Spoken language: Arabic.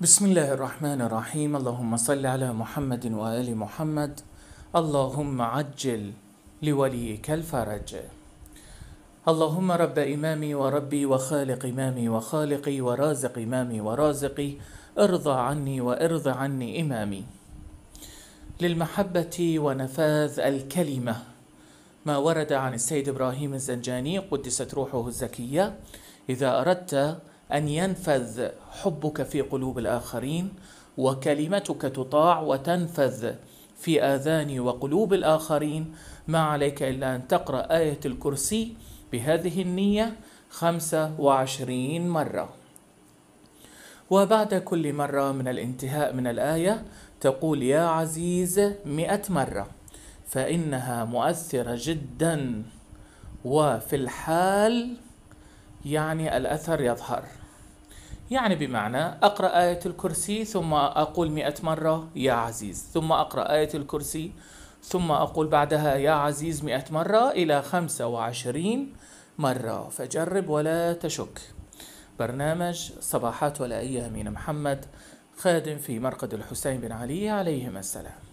بسم الله الرحمن الرحيم اللهم صل على محمد وآل محمد اللهم عجل لوليك الفرج اللهم رب إمامي وربي وخالق إمامي وخالقي ورازق إمامي ورازقي ارضى عني وارضى عني إمامي للمحبة ونفاذ الكلمة ما ورد عن السيد إبراهيم الزنجاني قدست روحه الزكية إذا أردت ان ينفذ حبك في قلوب الاخرين وكلمتك تطاع وتنفذ في اذان وقلوب الاخرين ما عليك الا ان تقرا ايه الكرسي بهذه النيه خمسه وعشرين مره وبعد كل مره من الانتهاء من الايه تقول يا عزيز مئه مره فانها مؤثره جدا وفي الحال يعني الاثر يظهر يعني بمعنى أقرأ آية الكرسي ثم أقول مئة مرة يا عزيز ثم أقرأ آية الكرسي ثم أقول بعدها يا عزيز مئة مرة إلى خمسة وعشرين مرة فجرب ولا تشك برنامج صباحات ولائية من محمد خادم في مرقد الحسين بن علي عليهما السلام